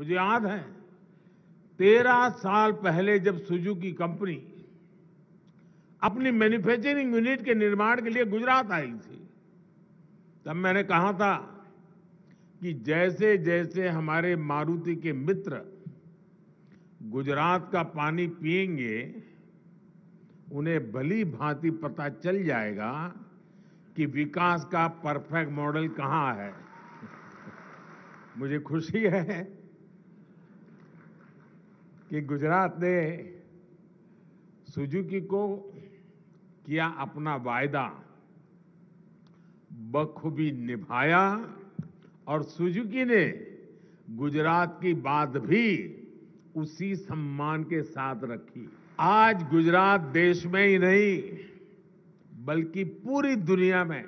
मुझे याद है तेरह साल पहले जब सुजुकी कंपनी अपनी मैन्युफैक्चरिंग यूनिट के निर्माण के लिए गुजरात आई थी तब मैंने कहा था कि जैसे जैसे हमारे मारुति के मित्र गुजरात का पानी पिएंगे उन्हें भली भांति पता चल जाएगा कि विकास का परफेक्ट मॉडल कहाँ है मुझे खुशी है कि गुजरात ने सुजुकी को किया अपना वायदा बखूबी निभाया और सुजुकी ने गुजरात की बात भी उसी सम्मान के साथ रखी आज गुजरात देश में ही नहीं बल्कि पूरी दुनिया में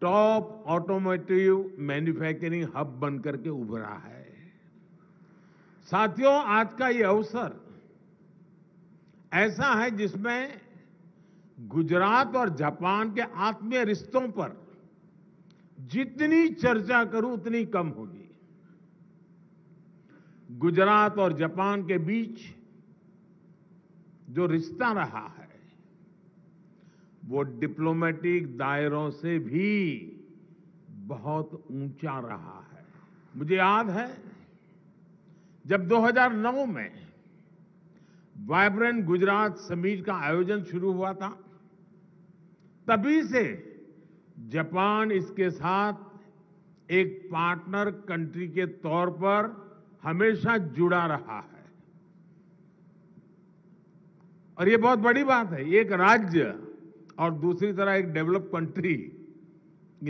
टॉप ऑटोमोटिव मैन्युफैक्चरिंग हब बनकर के उभरा है साथियों आज का ये अवसर ऐसा है जिसमें गुजरात और जापान के आत्मीय रिश्तों पर जितनी चर्चा करूं उतनी कम होगी गुजरात और जापान के बीच जो रिश्ता रहा है वो डिप्लोमेटिक दायरों से भी बहुत ऊंचा रहा है मुझे याद है जब 2009 में वाइब्रेंट गुजरात समिट का आयोजन शुरू हुआ था तभी से जापान इसके साथ एक पार्टनर कंट्री के तौर पर हमेशा जुड़ा रहा है और ये बहुत बड़ी बात है एक राज्य और दूसरी तरह एक डेवलप कंट्री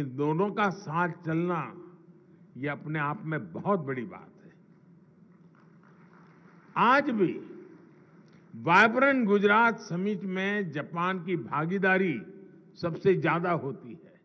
इन दोनों का साथ चलना ये अपने आप में बहुत बड़ी बात है आज भी वाइब्रेंट गुजरात समिट में जापान की भागीदारी सबसे ज्यादा होती है